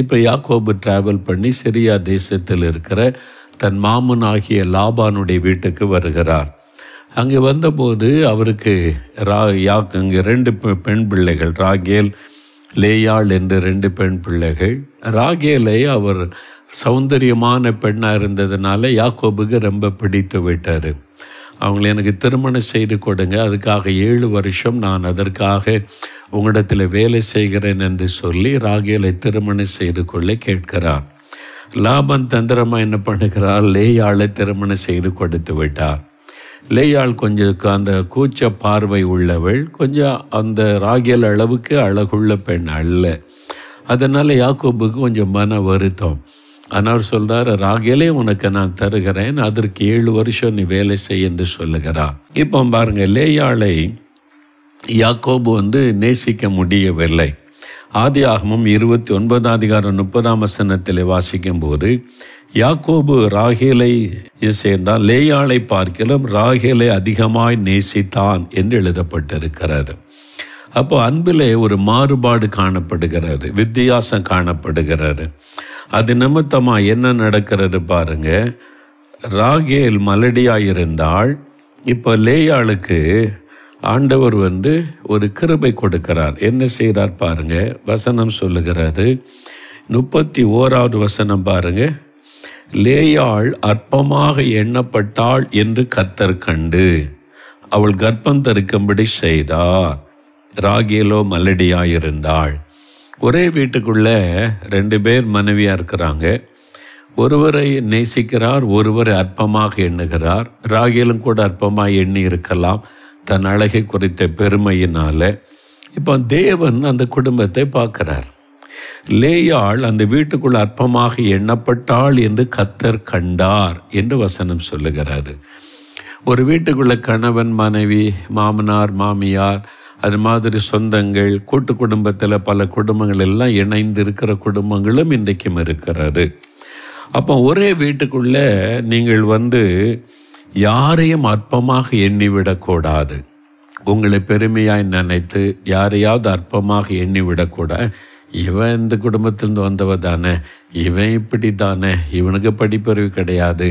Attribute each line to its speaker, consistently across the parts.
Speaker 1: இப்போ யாக்கோபு டிராவல் பண்ணி சிரியா தேசத்தில் இருக்கிற தன் மாமன் ஆகிய லாபானுடைய வீட்டுக்கு வருகிறார் அங்கே வந்தபோது அவருக்கு ரா யாக் அங்கே ரெண்டு பெண் பிள்ளைகள் ராகேல் லேயாள் என்று ரெண்டு பெண் பிள்ளைகள் ராகேலை அவர் சௌந்தரியமான பெண்ணாக இருந்ததுனால யாக்கோபுக்கு ரொம்ப பிடித்து விட்டார் அவங்களை எனக்கு திருமணம் செய்து கொடுங்க அதுக்காக ஏழு வருஷம் நான் அதற்காக உங்களிடத்தில் வேலை செய்கிறேன் என்று சொல்லி ராகேலை திருமணம் செய்து கொள்ள கேட்கிறார் லாபம் தந்திரமாக என்ன பண்ணுகிறார் லேயாளை திருமணம் செய்து கொடுத்து விட்டார் லேயாள் கொஞ்சம் அந்த கூச்ச பார்வை உள்ளவள் கொஞ்சம் அந்த ராகியல் அளவுக்கு அழகுள்ள பெண் அல்ல அதனால் யாக்கோபுக்கு கொஞ்சம் மன வருத்தம் ஆனால் சொல்கிறார் ராகியலே உனக்கு நான் தருகிறேன் அதற்கு ஏழு வருஷம் நீ வேலை செய் என்று சொல்லுகிறார் இப்போ பாருங்கள் லேயாளை யாக்கோபு வந்து நேசிக்க முடியவில்லை ஆதி ஆகமும் இருபத்தி ஒன்பதாம் அதிகாரம் முப்பதாம் வசனத்தில் வாசிக்கும் போது யாக்கோபு ராகேலை சேர்ந்தால் லேயாளை பார்க்கலும் ராகேலை அதிகமாய் நேசித்தான் என்று எழுதப்பட்டிருக்கிறது அப்போ அன்பிலே ஒரு மாறுபாடு காணப்படுகிறது வித்தியாசம் காணப்படுகிறது அது நிமித்தமாக என்ன நடக்கிறது பாருங்க ராகேல் மலடியாக இருந்தால் இப்போ லேயாளுக்கு ஆண்டவர் வந்து ஒரு கிருபை கொடுக்கிறார் என்ன செய்கிறார் பாருங்க வசனம் சொல்லுகிறாரு முப்பத்தி ஓராவது வசனம் பாருங்க லேயாள் அற்பமாக எண்ணப்பட்டாள் என்று கத்தர் கண்டு அவள் கர்ப்பம் தருக்கும்படி செய்தார் ராகியலோ இருந்தாள் ஒரே வீட்டுக்குள்ள ரெண்டு பேர் மனைவியாக இருக்கிறாங்க ஒருவரை நேசிக்கிறார் ஒருவரை அற்பமாக எண்ணுகிறார் ராகியலும் கூட அற்பமாக எண்ணி இருக்கலாம் தன் அழகை குறித்த பெருமையினால் இப்போ தேவன் அந்த குடும்பத்தை பார்க்குறார் லேயாள் அந்த வீட்டுக்குள் அற்பமாக எண்ணப்பட்டாள் என்று கத்தர் கண்டார் என்று வசனம் சொல்லுகிறார் ஒரு வீட்டுக்குள்ள கணவன் மனைவி மாமனார் மாமியார் அது மாதிரி சொந்தங்கள் கூட்டு குடும்பத்தில் பல குடும்பங்கள் எல்லாம் இணைந்து இருக்கிற குடும்பங்களும் இன்றைக்கும் இருக்கிறது அப்போ ஒரே வீட்டுக்குள்ளே நீங்கள் வந்து யாரையும் அற்பமாக எண்ணிவிடக்கூடாது உங்களை பெருமையாய் நினைத்து யாரையாவது அற்பமாக எண்ணிவிடக்கூடாது இவன் இந்த குடும்பத்திலிருந்து வந்தவ தானே இவன் இப்படி தானே இவனுக்கு படிப்பறிவு கிடையாது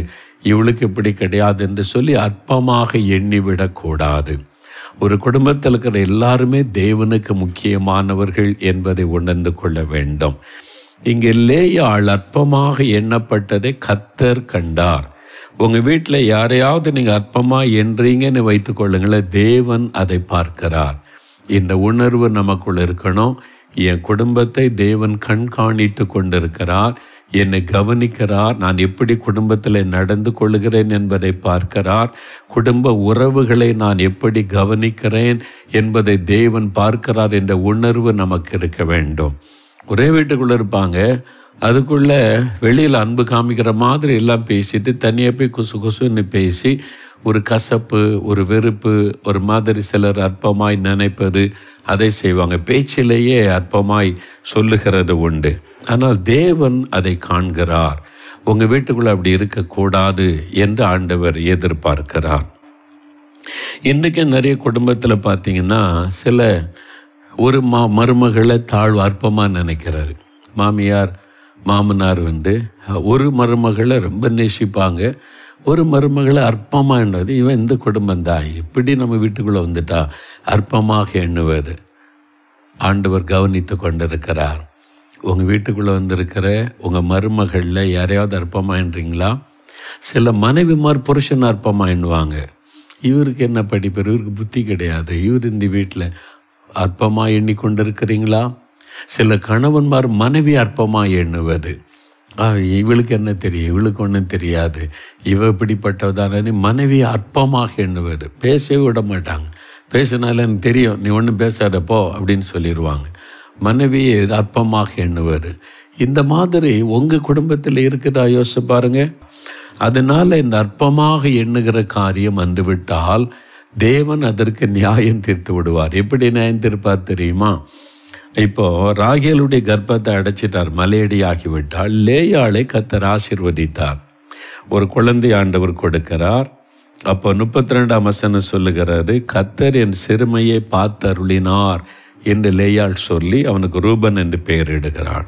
Speaker 1: இவளுக்கு இப்படி கிடையாது என்று சொல்லி அற்பமாக எண்ணிவிடக்கூடாது ஒரு குடும்பத்தில் இருக்கிற எல்லாருமே தேவனுக்கு முக்கியமானவர்கள் என்பதை உணர்ந்து கொள்ள வேண்டும் இங்கே லேயாள் அற்பமாக எண்ணப்பட்டதை கத்தர் கண்டார் உங்கள் வீட்டில் யாரையாவது நீங்கள் அற்பமாக என்றீங்கன்னு கொள்ளுங்களேன் தேவன் அதை பார்க்கிறார் இந்த உணர்வு நமக்குள் இருக்கணும் என் குடும்பத்தை தேவன் கண்காணித்து கொண்டிருக்கிறார் என்னை கவனிக்கிறார் நான் எப்படி குடும்பத்தில் நடந்து கொள்கிறேன் என்பதை பார்க்கிறார் குடும்ப உறவுகளை நான் எப்படி கவனிக்கிறேன் என்பதை தேவன் பார்க்கிறார் என்ற உணர்வு நமக்கு இருக்க வேண்டும் ஒரே வீட்டுக்குள்ளே இருப்பாங்க அதுக்குள்ளே வெளியில் அன்பு காமிக்கிற மாதிரி எல்லாம் பேசிட்டு தனியாக போய் கொசு கொசுன்னு பேசி ஒரு கசப்பு ஒரு வெறுப்பு ஒரு மாதிரி சிலர் அற்பமாய் நினைப்பது அதை செய்வாங்க பேச்சிலேயே அற்பமாய் சொல்லுகிறது உண்டு ஆனால் தேவன் அதை காண்கிறார் உங்கள் வீட்டுக்குள்ளே அப்படி இருக்கக்கூடாது என்று ஆண்டவர் எதிர்பார்க்கிறார் இன்றைக்கி நிறைய குடும்பத்தில் பார்த்தீங்கன்னா சில ஒரு மா மருமகளை தாழ்வு அற்பமாக நினைக்கிறாரு மாமியார் மாமனார் வந்து ஒரு மருமகளை ரொம்ப நேசிப்பாங்க ஒரு மருமகளை அற்பமாக எண்ணுவது இவன் இந்த குடும்பம் தான் இப்படி நம்ம வீட்டுக்குள்ளே வந்துட்டா அற்பமாக எண்ணுவார் ஆண்டவர் கவனித்து கொண்டிருக்கிறார் உங்கள் வீட்டுக்குள்ளே வந்திருக்கிற உங்கள் மருமகளில் யாரையாவது அற்பமாயின்றீங்களா சில மனைவிமார் புருஷன் எண்ணுவாங்க இவருக்கு என்ன படிப்பார் இவருக்கு புத்தி கிடையாது இவர் இந்த வீட்டில் அற்பமாக எண்ணிக்கொண்டிருக்கிறீங்களா சில கணவன்மார் மனைவி அற்பமாக எண்ணுவது இவளுக்கு என்ன தெரியும் இவளுக்கு ஒன்றும் தெரியாது இவ இப்படிப்பட்டவதான மனைவி அற்பமாக எண்ணுவது பேசவே விட மாட்டாங்க பேசினால எனக்கு தெரியும் நீ ஒன்றும் பேசாதப்போ அப்படின்னு சொல்லிடுவாங்க மனைவி அற்பமாக எண்ணுவது இந்த மாதிரி உங்கள் குடும்பத்தில் இருக்குதா யோசிச்சு பாருங்க அதனால் இந்த அற்பமாக எண்ணுகிற காரியம் வந்து விட்டால் தேவன் அதற்கு நியாயம் தீர்த்து விடுவார் எப்படி நியாயம் தீர்ப்பார் தெரியுமா இப்போ ராகேலுடைய கர்ப்பத்தை அடைச்சிட்டார் மலையடி ஆகிவிட்டால் லேயாளை கத்தர் ஆசிர்வதித்தார் ஒரு குழந்தை ஆண்டவர் கொடுக்கிறார் அப்போ முப்பத்தி ரெண்டாம் வசனம் சொல்லுகிறாரு கத்தர் என் சிறுமையை பார்த்தருளினார் என்று லேயாள் சொல்லி அவனுக்கு ரூபன் என்று பெயரிடுகிறான்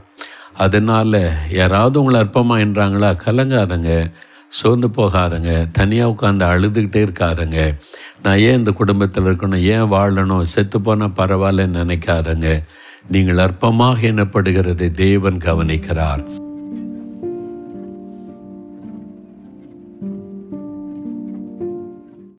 Speaker 1: அதனால் யாராவது உங்களை அற்பமாக என்றாங்களா கலங்காதங்க சோர்ந்து போகாதங்க தனியாக உட்காந்து அழுதுகிட்டே இருக்காருங்க நான் ஏன் இந்த குடும்பத்தில் இருக்கணும் ஏன் வாழணும் செத்து போனால் பரவாயில்லன்னு நினைக்காருங்க நீங்கள் அற்பமாக எண்ணப்படுகிறது தேவன் கவனிக்கிறார்